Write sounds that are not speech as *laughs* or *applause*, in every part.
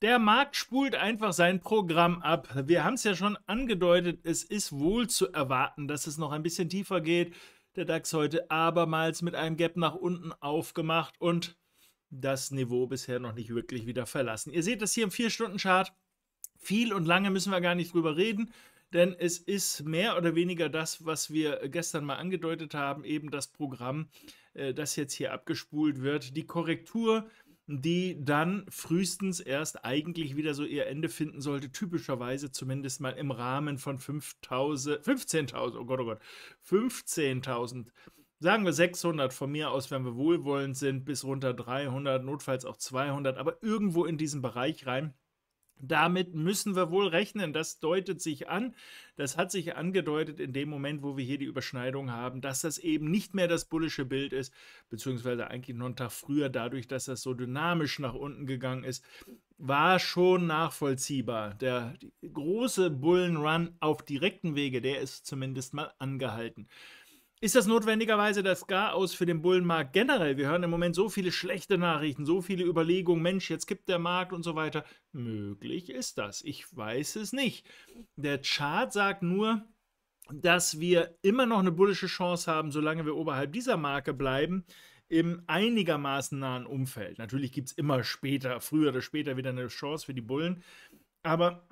Der Markt spult einfach sein Programm ab. Wir haben es ja schon angedeutet, es ist wohl zu erwarten, dass es noch ein bisschen tiefer geht. Der DAX heute abermals mit einem Gap nach unten aufgemacht und das Niveau bisher noch nicht wirklich wieder verlassen. Ihr seht das hier im 4-Stunden-Chart. Viel und lange müssen wir gar nicht drüber reden, denn es ist mehr oder weniger das, was wir gestern mal angedeutet haben, eben das Programm, äh, das jetzt hier abgespult wird. Die Korrektur die dann frühestens erst eigentlich wieder so ihr Ende finden sollte, typischerweise zumindest mal im Rahmen von 5000, 15.000, oh Gott, oh Gott, 15.000 sagen wir 600 von mir aus, wenn wir wohlwollend sind, bis runter 300, notfalls auch 200, aber irgendwo in diesen Bereich rein. Damit müssen wir wohl rechnen. Das deutet sich an. Das hat sich angedeutet in dem Moment, wo wir hier die Überschneidung haben, dass das eben nicht mehr das bullische Bild ist, beziehungsweise eigentlich noch einen Tag früher, dadurch, dass das so dynamisch nach unten gegangen ist, war schon nachvollziehbar. Der große Bullenrun auf direkten Wege, der ist zumindest mal angehalten. Ist das notwendigerweise das Gar aus für den Bullenmarkt generell? Wir hören im Moment so viele schlechte Nachrichten, so viele Überlegungen, Mensch, jetzt kippt der Markt und so weiter. Möglich ist das. Ich weiß es nicht. Der Chart sagt nur, dass wir immer noch eine bullische Chance haben, solange wir oberhalb dieser Marke bleiben im einigermaßen nahen Umfeld. Natürlich gibt es immer später, früher oder später wieder eine Chance für die Bullen, aber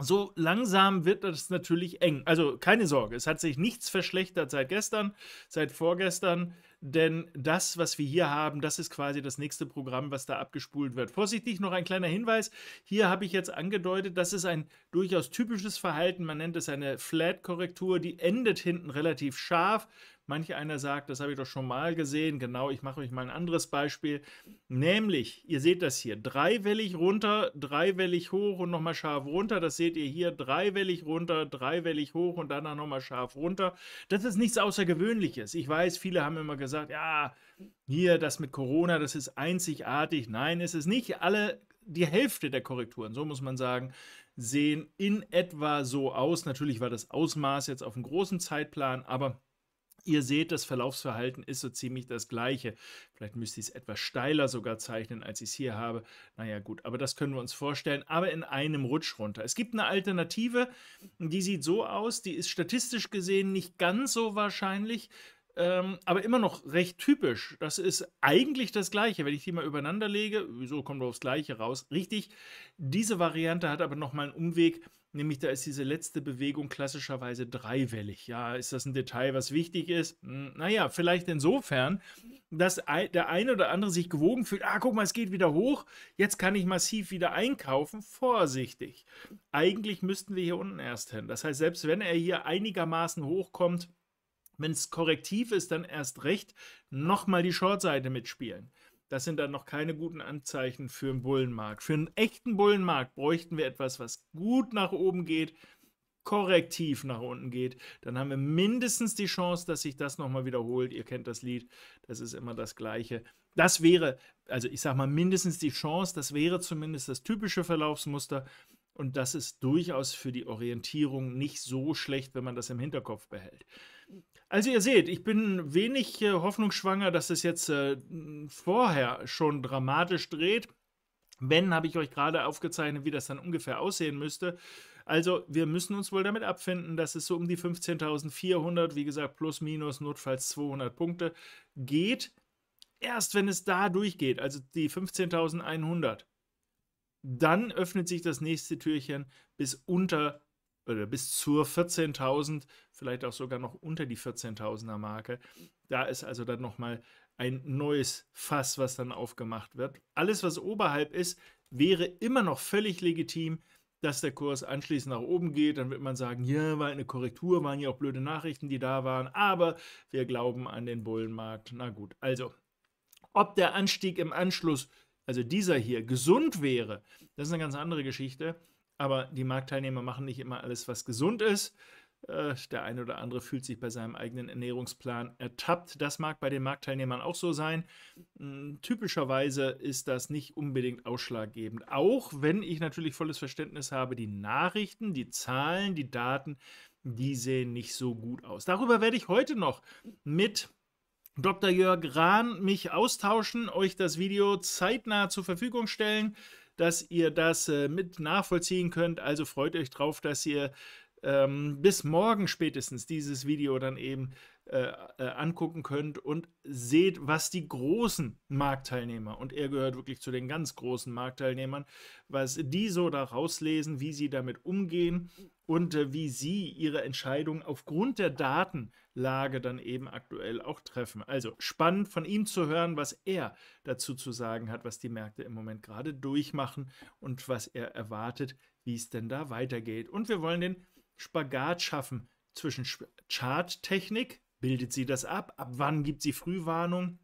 so langsam wird das natürlich eng. Also keine Sorge, es hat sich nichts verschlechtert seit gestern, seit vorgestern, denn das, was wir hier haben, das ist quasi das nächste Programm, was da abgespult wird. Vorsichtig noch ein kleiner Hinweis. Hier habe ich jetzt angedeutet, das ist ein durchaus typisches Verhalten. Man nennt es eine Flat-Korrektur, die endet hinten relativ scharf Manch einer sagt, das habe ich doch schon mal gesehen. Genau, ich mache euch mal ein anderes Beispiel. Nämlich, ihr seht das hier, dreiwellig runter, dreiwellig hoch und nochmal scharf runter. Das seht ihr hier, dreiwellig runter, dreiwellig hoch und danach nochmal scharf runter. Das ist nichts Außergewöhnliches. Ich weiß, viele haben immer gesagt, ja, hier das mit Corona, das ist einzigartig. Nein, es ist nicht. Alle, die Hälfte der Korrekturen, so muss man sagen, sehen in etwa so aus. Natürlich war das Ausmaß jetzt auf einem großen Zeitplan, aber Ihr seht, das Verlaufsverhalten ist so ziemlich das gleiche. Vielleicht müsste ich es etwas steiler sogar zeichnen, als ich es hier habe. Naja gut, aber das können wir uns vorstellen. Aber in einem Rutsch runter. Es gibt eine Alternative, die sieht so aus. Die ist statistisch gesehen nicht ganz so wahrscheinlich, ähm, aber immer noch recht typisch. Das ist eigentlich das gleiche. Wenn ich die mal übereinander lege, wieso kommen wir aufs gleiche raus? Richtig, diese Variante hat aber nochmal einen Umweg Nämlich da ist diese letzte Bewegung klassischerweise dreiwellig. Ja, ist das ein Detail, was wichtig ist? Hm, naja, vielleicht insofern, dass der eine oder andere sich gewogen fühlt, ah, guck mal, es geht wieder hoch, jetzt kann ich massiv wieder einkaufen. Vorsichtig. Eigentlich müssten wir hier unten erst hin. Das heißt, selbst wenn er hier einigermaßen hochkommt, wenn es korrektiv ist, dann erst recht nochmal die Shortseite mitspielen. Das sind dann noch keine guten Anzeichen für einen Bullenmarkt. Für einen echten Bullenmarkt bräuchten wir etwas, was gut nach oben geht, korrektiv nach unten geht. Dann haben wir mindestens die Chance, dass sich das nochmal wiederholt. Ihr kennt das Lied, das ist immer das gleiche. Das wäre, also ich sage mal, mindestens die Chance, das wäre zumindest das typische Verlaufsmuster. Und das ist durchaus für die Orientierung nicht so schlecht, wenn man das im Hinterkopf behält. Also ihr seht, ich bin wenig äh, hoffnungsschwanger, dass es jetzt äh, vorher schon dramatisch dreht. Wenn, habe ich euch gerade aufgezeichnet, wie das dann ungefähr aussehen müsste. Also wir müssen uns wohl damit abfinden, dass es so um die 15.400, wie gesagt, plus minus notfalls 200 Punkte geht. Erst wenn es da durchgeht, also die 15.100, dann öffnet sich das nächste Türchen bis unter oder bis zur 14.000, vielleicht auch sogar noch unter die 14.000er Marke. Da ist also dann nochmal ein neues Fass, was dann aufgemacht wird. Alles, was oberhalb ist, wäre immer noch völlig legitim, dass der Kurs anschließend nach oben geht. Dann wird man sagen, hier war eine Korrektur, waren ja auch blöde Nachrichten, die da waren, aber wir glauben an den Bullenmarkt. Na gut, also ob der Anstieg im Anschluss also dieser hier, gesund wäre, das ist eine ganz andere Geschichte. Aber die Marktteilnehmer machen nicht immer alles, was gesund ist. Äh, der eine oder andere fühlt sich bei seinem eigenen Ernährungsplan ertappt. Das mag bei den Marktteilnehmern auch so sein. Hm, typischerweise ist das nicht unbedingt ausschlaggebend. Auch wenn ich natürlich volles Verständnis habe, die Nachrichten, die Zahlen, die Daten, die sehen nicht so gut aus. Darüber werde ich heute noch mit Dr. Jörg Rahn mich austauschen, euch das Video zeitnah zur Verfügung stellen, dass ihr das äh, mit nachvollziehen könnt. Also freut euch drauf, dass ihr ähm, bis morgen spätestens dieses Video dann eben äh, äh, angucken könnt und seht, was die großen Marktteilnehmer, und er gehört wirklich zu den ganz großen Marktteilnehmern, was die so daraus lesen, wie sie damit umgehen und äh, wie sie ihre Entscheidung aufgrund der Datenlage dann eben aktuell auch treffen. Also spannend von ihm zu hören, was er dazu zu sagen hat, was die Märkte im Moment gerade durchmachen und was er erwartet, wie es denn da weitergeht. Und wir wollen den Spagat schaffen zwischen Charttechnik, Bildet sie das ab? Ab wann gibt sie Frühwarnung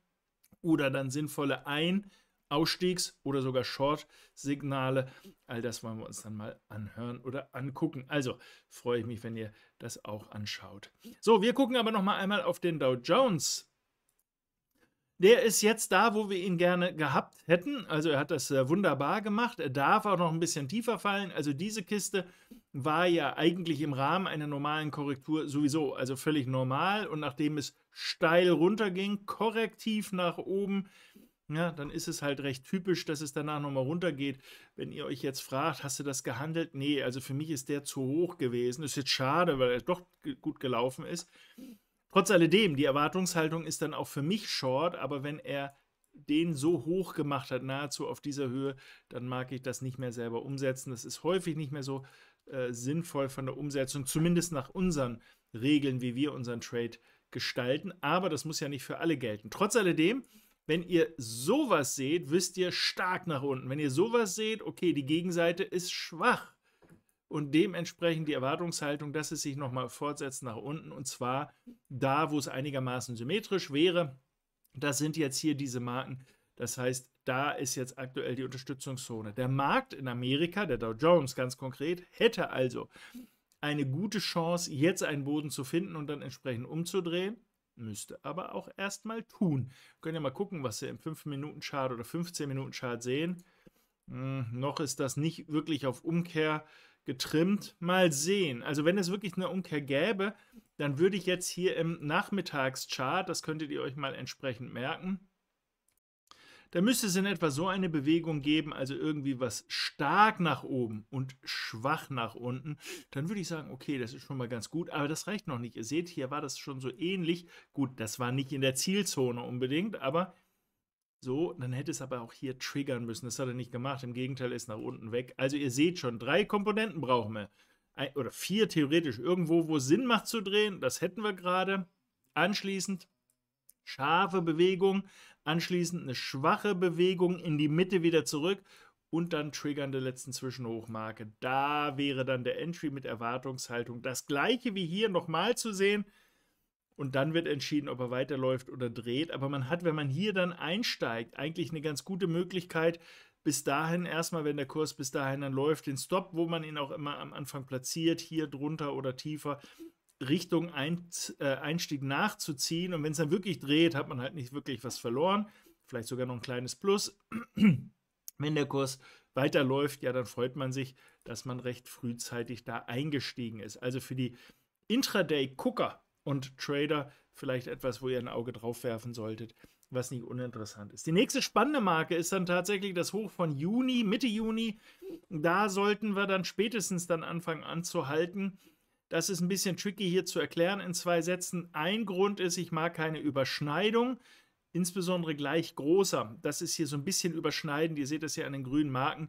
oder dann sinnvolle Ein-, Ausstiegs- oder sogar Short-Signale? All das wollen wir uns dann mal anhören oder angucken. Also freue ich mich, wenn ihr das auch anschaut. So, wir gucken aber noch mal einmal auf den Dow Jones. Der ist jetzt da, wo wir ihn gerne gehabt hätten. Also er hat das äh, wunderbar gemacht. Er darf auch noch ein bisschen tiefer fallen. Also diese Kiste war ja eigentlich im Rahmen einer normalen Korrektur sowieso, also völlig normal. Und nachdem es steil runterging, korrektiv nach oben, ja, dann ist es halt recht typisch, dass es danach nochmal runtergeht. Wenn ihr euch jetzt fragt, hast du das gehandelt? Nee, also für mich ist der zu hoch gewesen. Ist jetzt schade, weil er doch gut gelaufen ist. Trotz alledem, die Erwartungshaltung ist dann auch für mich short, aber wenn er den so hoch gemacht hat, nahezu auf dieser Höhe, dann mag ich das nicht mehr selber umsetzen. Das ist häufig nicht mehr so. Äh, sinnvoll von der Umsetzung, zumindest nach unseren Regeln, wie wir unseren Trade gestalten. Aber das muss ja nicht für alle gelten. Trotz alledem, wenn ihr sowas seht, wisst ihr stark nach unten. Wenn ihr sowas seht, okay, die Gegenseite ist schwach. Und dementsprechend die Erwartungshaltung, dass es sich nochmal fortsetzt nach unten. Und zwar da, wo es einigermaßen symmetrisch wäre. Das sind jetzt hier diese Marken das heißt, da ist jetzt aktuell die Unterstützungszone. Der Markt in Amerika, der Dow Jones ganz konkret, hätte also eine gute Chance, jetzt einen Boden zu finden und dann entsprechend umzudrehen. Müsste aber auch erstmal tun. Können ja mal gucken, was ihr im 5-Minuten-Chart oder 15-Minuten-Chart sehen. Hm, noch ist das nicht wirklich auf Umkehr getrimmt. Mal sehen. Also wenn es wirklich eine Umkehr gäbe, dann würde ich jetzt hier im Nachmittagschart, das könntet ihr euch mal entsprechend merken, da müsste es in etwa so eine Bewegung geben, also irgendwie was stark nach oben und schwach nach unten. Dann würde ich sagen, okay, das ist schon mal ganz gut, aber das reicht noch nicht. Ihr seht, hier war das schon so ähnlich. Gut, das war nicht in der Zielzone unbedingt, aber so, dann hätte es aber auch hier triggern müssen. Das hat er nicht gemacht. Im Gegenteil, ist nach unten weg. Also ihr seht schon, drei Komponenten brauchen wir. Ein, oder vier theoretisch. Irgendwo, wo es Sinn macht zu drehen, das hätten wir gerade. Anschließend scharfe Bewegung, anschließend eine schwache Bewegung in die Mitte wieder zurück und dann triggern der letzten Zwischenhochmarke. Da wäre dann der Entry mit Erwartungshaltung. Das gleiche wie hier nochmal zu sehen. Und dann wird entschieden, ob er weiterläuft oder dreht. Aber man hat, wenn man hier dann einsteigt, eigentlich eine ganz gute Möglichkeit, bis dahin erstmal, wenn der Kurs bis dahin dann läuft, den Stop, wo man ihn auch immer am Anfang platziert, hier drunter oder tiefer, Richtung ein, äh, Einstieg nachzuziehen. Und wenn es dann wirklich dreht, hat man halt nicht wirklich was verloren. Vielleicht sogar noch ein kleines Plus. *clears throat* wenn der Kurs weiterläuft, ja, dann freut man sich, dass man recht frühzeitig da eingestiegen ist. Also für die Intraday-Gucker und Trader vielleicht etwas, wo ihr ein Auge drauf werfen solltet, was nicht uninteressant ist. Die nächste spannende Marke ist dann tatsächlich das Hoch von Juni, Mitte Juni. Da sollten wir dann spätestens dann anfangen anzuhalten das ist ein bisschen tricky hier zu erklären in zwei Sätzen. Ein Grund ist, ich mag keine Überschneidung, insbesondere gleich großer. Das ist hier so ein bisschen überschneidend. Ihr seht das hier an den grünen Marken.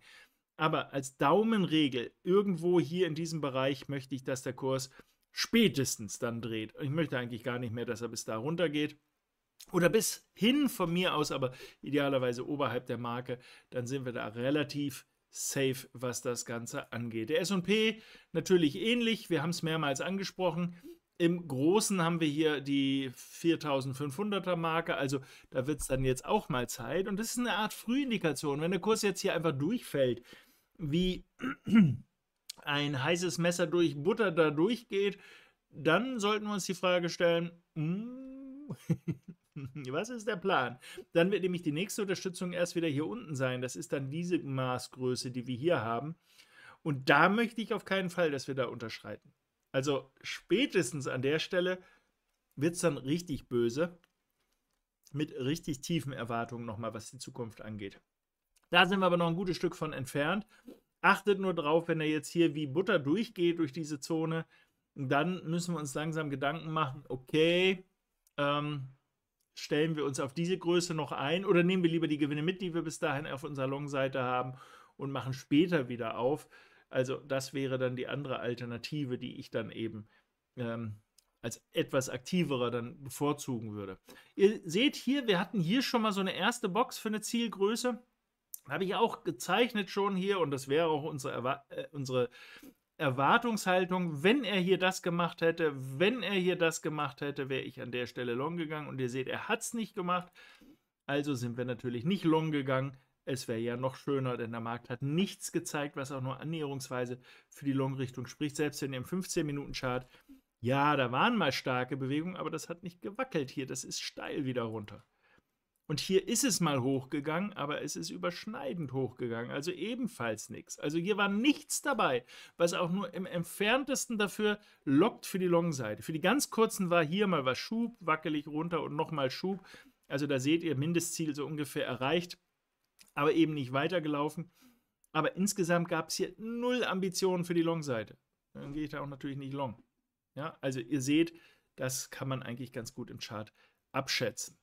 Aber als Daumenregel, irgendwo hier in diesem Bereich möchte ich, dass der Kurs spätestens dann dreht. Ich möchte eigentlich gar nicht mehr, dass er bis da runter geht. Oder bis hin von mir aus, aber idealerweise oberhalb der Marke. Dann sind wir da relativ safe, was das Ganze angeht. Der SP natürlich ähnlich, wir haben es mehrmals angesprochen. Im Großen haben wir hier die 4500er Marke, also da wird es dann jetzt auch mal Zeit. Und das ist eine Art Frühindikation. Wenn der Kurs jetzt hier einfach durchfällt, wie *clears throat* ein heißes Messer durch Butter da durchgeht, dann sollten wir uns die Frage stellen, mm, *laughs* *laughs* Was ist der Plan? Dann wird nämlich die nächste Unterstützung erst wieder hier unten sein. Das ist dann diese Maßgröße, die wir hier haben. Und da möchte ich auf keinen Fall, dass wir da unterschreiten. Also spätestens an der Stelle wird es dann richtig böse. Mit richtig tiefen Erwartungen nochmal, was die Zukunft angeht. Da sind wir aber noch ein gutes Stück von entfernt. Achtet nur drauf, wenn er jetzt hier wie Butter durchgeht durch diese Zone, dann müssen wir uns langsam Gedanken machen, okay, ähm, stellen wir uns auf diese Größe noch ein oder nehmen wir lieber die Gewinne mit, die wir bis dahin auf unserer Long-Seite haben und machen später wieder auf. Also das wäre dann die andere Alternative, die ich dann eben ähm, als etwas aktiverer dann bevorzugen würde. Ihr seht hier, wir hatten hier schon mal so eine erste Box für eine Zielgröße. Habe ich auch gezeichnet schon hier und das wäre auch unsere, Erwa äh, unsere Erwartungshaltung, wenn er hier das gemacht hätte, wenn er hier das gemacht hätte, wäre ich an der Stelle long gegangen. Und ihr seht, er hat es nicht gemacht. Also sind wir natürlich nicht long gegangen. Es wäre ja noch schöner, denn der Markt hat nichts gezeigt, was auch nur annäherungsweise für die Long-Richtung spricht. Selbst in dem 15-Minuten-Chart, ja, da waren mal starke Bewegungen, aber das hat nicht gewackelt hier. Das ist steil wieder runter. Und hier ist es mal hochgegangen, aber es ist überschneidend hochgegangen, also ebenfalls nichts. Also hier war nichts dabei, was auch nur im entferntesten dafür lockt für die Long-Seite. Für die ganz kurzen war hier mal was Schub, wackelig runter und nochmal Schub. Also da seht ihr Mindestziel so ungefähr erreicht, aber eben nicht weitergelaufen. Aber insgesamt gab es hier null Ambitionen für die Long-Seite. Dann gehe ich da auch natürlich nicht long. Ja, also ihr seht, das kann man eigentlich ganz gut im Chart abschätzen.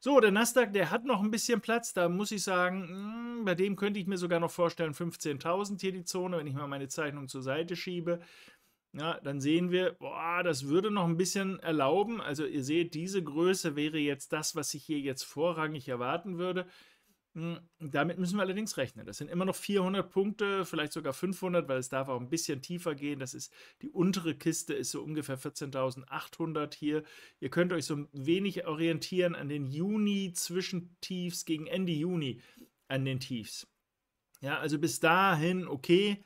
So, der Nasdaq, der hat noch ein bisschen Platz. Da muss ich sagen, mh, hm, bei dem könnte ich mir sogar noch vorstellen, 15.000 hier die Zone, wenn ich mal meine Zeichnung zur Seite schiebe. Ja, dann sehen wir, boah, das würde noch ein bisschen erlauben. Also ihr seht, diese Größe wäre jetzt das, was ich hier jetzt vorrangig erwarten würde. Hm, damit müssen wir allerdings rechnen. Das sind immer noch 400 Punkte, vielleicht sogar 500, weil es darf auch ein bisschen tiefer gehen. Das ist die untere Kiste ist so ungefähr 14.800 hier. Ihr könnt euch so ein wenig orientieren an den Juni Zwischentiefs gegen Ende Juni an den Tiefs. Ja, also bis dahin okay.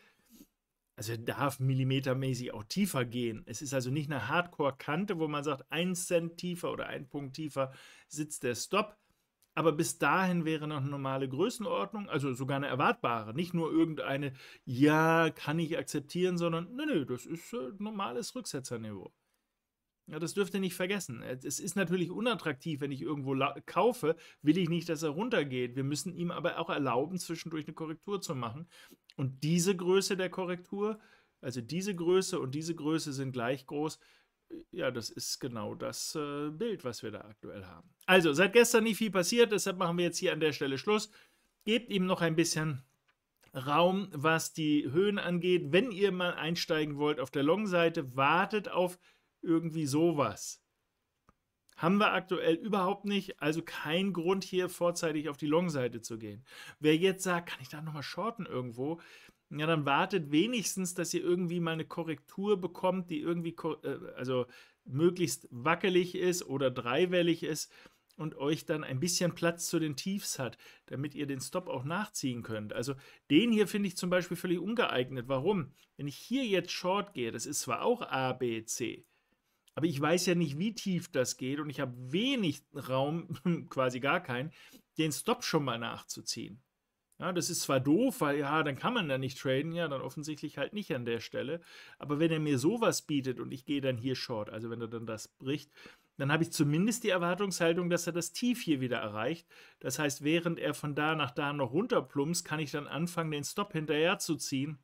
Also darf millimetermäßig auch tiefer gehen. Es ist also nicht eine Hardcore-Kante, wo man sagt, ein Cent tiefer oder ein Punkt tiefer sitzt der Stop aber bis dahin wäre noch eine normale Größenordnung, also sogar eine erwartbare, nicht nur irgendeine, ja, kann ich akzeptieren, sondern, nö, nö, das ist ein äh, normales Rücksetzerniveau. Ja, das dürft ihr nicht vergessen. Es ist natürlich unattraktiv, wenn ich irgendwo kaufe, will ich nicht, dass er runtergeht. Wir müssen ihm aber auch erlauben, zwischendurch eine Korrektur zu machen. Und diese Größe der Korrektur, also diese Größe und diese Größe sind gleich groß, ja, das ist genau das äh, Bild, was wir da aktuell haben. Also, seit gestern nicht viel passiert, deshalb machen wir jetzt hier an der Stelle Schluss. Gebt ihm noch ein bisschen Raum, was die Höhen angeht. Wenn ihr mal einsteigen wollt auf der Long-Seite, wartet auf irgendwie sowas. Haben wir aktuell überhaupt nicht, also kein Grund hier vorzeitig auf die Long-Seite zu gehen. Wer jetzt sagt, kann ich da nochmal shorten irgendwo, ja, dann wartet wenigstens, dass ihr irgendwie mal eine Korrektur bekommt, die irgendwie äh, also möglichst wackelig ist oder dreiwellig ist und euch dann ein bisschen Platz zu den Tiefs hat, damit ihr den Stop auch nachziehen könnt. Also den hier finde ich zum Beispiel völlig ungeeignet. Warum? Wenn ich hier jetzt Short gehe, das ist zwar auch A, B, C, aber ich weiß ja nicht, wie tief das geht und ich habe wenig Raum, *laughs* quasi gar keinen, den Stop schon mal nachzuziehen. Ja, das ist zwar doof, weil ja, dann kann man da nicht traden, ja, dann offensichtlich halt nicht an der Stelle. Aber wenn er mir sowas bietet und ich gehe dann hier short, also wenn er dann das bricht, dann habe ich zumindest die Erwartungshaltung, dass er das Tief hier wieder erreicht. Das heißt, während er von da nach da noch runterplumpst, kann ich dann anfangen, den Stop hinterher zu ziehen,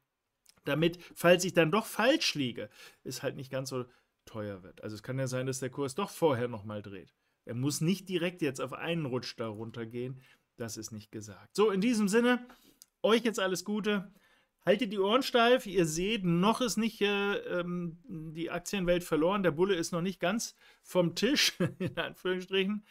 damit, falls ich dann doch falsch liege, es halt nicht ganz so teuer wird. Also es kann ja sein, dass der Kurs doch vorher nochmal dreht. Er muss nicht direkt jetzt auf einen Rutsch darunter gehen das ist nicht gesagt. So, in diesem Sinne, euch jetzt alles Gute. Haltet die Ohren steif. Ihr seht, noch ist nicht äh, ähm, die Aktienwelt verloren. Der Bulle ist noch nicht ganz vom Tisch, *laughs* in Anführungsstrichen.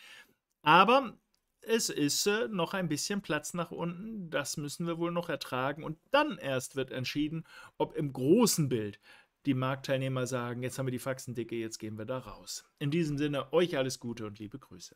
Aber es ist äh, noch ein bisschen Platz nach unten. Das müssen wir wohl noch ertragen. Und dann erst wird entschieden, ob im großen Bild die Marktteilnehmer sagen, jetzt haben wir die Faxendicke, jetzt gehen wir da raus. In diesem Sinne, euch alles Gute und liebe Grüße.